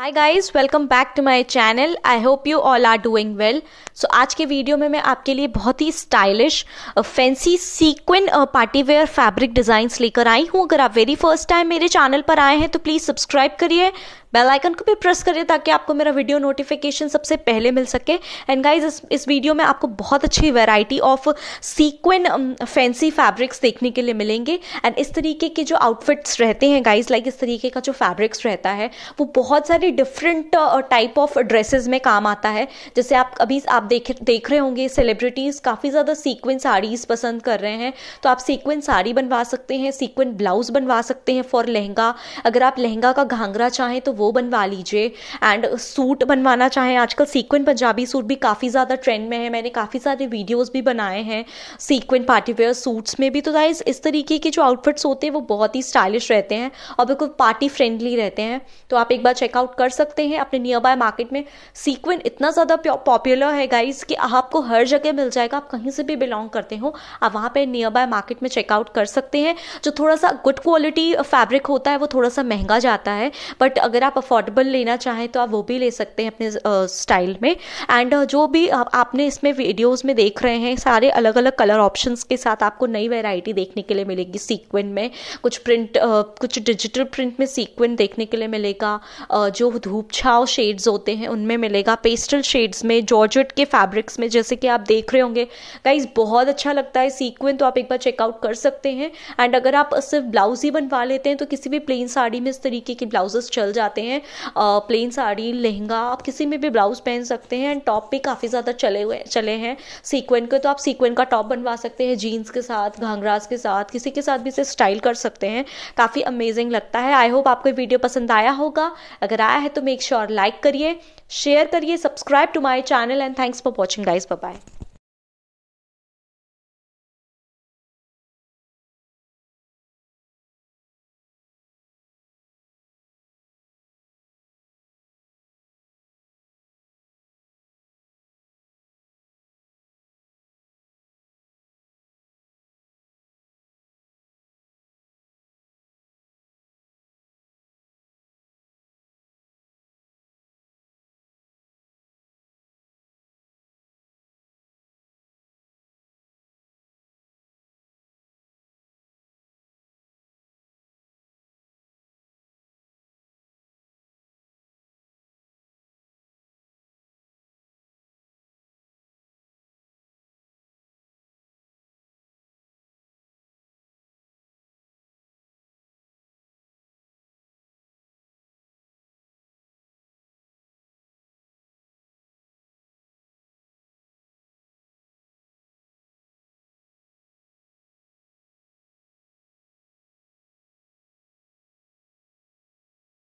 hi guys welcome back to my channel I hope you all are doing well so आज के video में मैं आपके लिए बहुत ही stylish fancy sequin party wear fabric designs लेकर आई हूँ अगर आप वेरी फर्स्ट टाइम मेरे चैनल पर आए हैं तो प्लीज़ सब्सक्राइब करिए बेल आइकन को भी प्रेस करें ताकि आपको मेरा वीडियो नोटिफिकेशन सबसे पहले मिल सके एंड गाइज इस, इस वीडियो में आपको बहुत अच्छी variety of sequin fancy fabrics देखने के लिए मिलेंगे एंड इस तरीके के जो आउटफिट्स रहते हैं गाइज लाइक like इस तरीके का जो फैब्रिक्स रहता है वो बहुत सारे डिफरेंट टाइप ऑफ ड्रेसेस में काम आता है जैसे आप अभी आप देख देख रहे होंगे सेलिब्रिटीज़ काफ़ी ज़्यादा सीक्वेंट साड़ीज़ पसंद कर रहे हैं तो आप सीक्वेंट साड़ी बनवा सकते हैं सीक्वेंट ब्लाउज बनवा सकते हैं फॉर लहंगा अगर आप लहंगा का घाघरा चाहें तो वो बनवा लीजिए एंड सूट बनवाना चाहें आजकल सीक्वेंट पंजाबी सूट भी काफ़ी ज़्यादा ट्रेंड में है मैंने काफ़ी सारे वीडियोस भी बनाए हैं सीक्वेंट पार्टीवेयर सूट्स में भी तो गाइज इस तरीके के जो आउटफिट्स होते हैं वो बहुत ही स्टाइलिश रहते हैं और बिल्कुल पार्टी फ्रेंडली रहते हैं तो आप एक बार चेकआउट कर सकते हैं अपने नियर बाय मार्केट में सीक्वेंट इतना ज़्यादा पॉपुलर है गाइज कि आपको हर जगह मिल जाएगा आप कहीं से भी बिलोंग करते हो आप वहाँ पर नियर बाय मार्केट में चेकआउट कर सकते हैं जो थोड़ा सा गुड क्वालिटी फैब्रिक होता है वो थोड़ा सा महंगा जाता है बट अगर आप आप अफोर्डेबल लेना चाहें तो आप वो भी ले सकते हैं अपने स्टाइल में एंड जो भी आपने इसमें वीडियोज़ में देख रहे हैं सारे अलग अलग कलर ऑप्शन के साथ आपको नई वेराइटी देखने के लिए मिलेगी सीक्वेंट में कुछ प्रिंट कुछ डिजिटल प्रिंट में सीक्वेंट देखने के लिए मिलेगा जो धूप छाव शेड्स होते हैं उनमें मिलेगा पेस्टल शेड्स में जॉर्जेट के फैब्रिक्स में जैसे कि आप देख रहे होंगे गाइज बहुत अच्छा लगता है सीक्वेंट तो आप एक बार चेकआउट कर सकते हैं एंड अगर आप सिर्फ ब्लाउज ही बनवा लेते हैं तो किसी भी प्लेन साड़ी में इस तरीके के ब्लाउजेस चल जाते हैं जाते हैं प्लेन साड़ी लहंगा आप किसी में भी ब्लाउज पहन सकते हैं एंड टॉप भी काफ़ी ज़्यादा चले हुए चले हैं सीक्वेंट के तो आप सीक्वेंट का टॉप बनवा सकते हैं जीन्स के साथ घाघराज के साथ किसी के साथ भी इसे स्टाइल कर सकते हैं काफ़ी अमेजिंग लगता है आई होप आपको वीडियो पसंद आया होगा अगर आया है तो मेक श्योर लाइक करिए शेयर करिए subscribe to my channel and thanks for watching guys bye